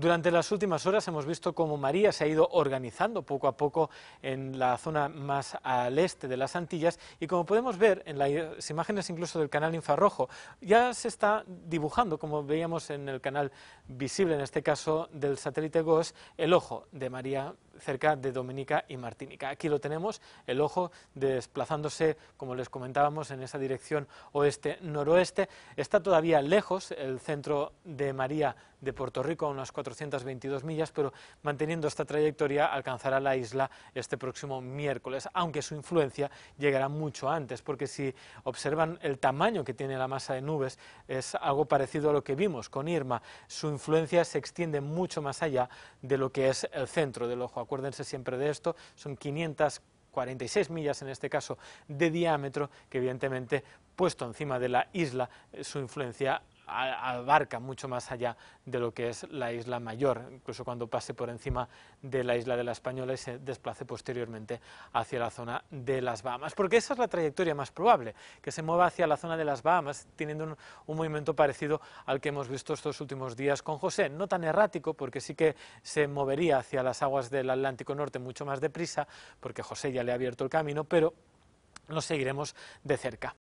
Durante las últimas horas hemos visto cómo María se ha ido organizando poco a poco en la zona más al este de las Antillas y como podemos ver en las imágenes incluso del canal infrarrojo, ya se está dibujando, como veíamos en el canal visible, en este caso del satélite GOES, el ojo de María cerca de Dominica y Martínica. Aquí lo tenemos, el ojo desplazándose, como les comentábamos, en esa dirección oeste-noroeste. Está todavía lejos el centro de María de Puerto Rico, a unas 422 millas, pero manteniendo esta trayectoria alcanzará la isla este próximo miércoles, aunque su influencia llegará mucho antes, porque si observan el tamaño que tiene la masa de nubes, es algo parecido a lo que vimos con Irma. Su influencia se extiende mucho más allá de lo que es el centro del ojo acuérdense siempre de esto, son 546 millas en este caso de diámetro, que evidentemente puesto encima de la isla eh, su influencia abarca mucho más allá de lo que es la isla mayor, incluso cuando pase por encima de la isla de la Española y se desplace posteriormente hacia la zona de las Bahamas, porque esa es la trayectoria más probable, que se mueva hacia la zona de las Bahamas, teniendo un, un movimiento parecido al que hemos visto estos últimos días con José, no tan errático, porque sí que se movería hacia las aguas del Atlántico Norte mucho más deprisa, porque José ya le ha abierto el camino, pero nos seguiremos de cerca.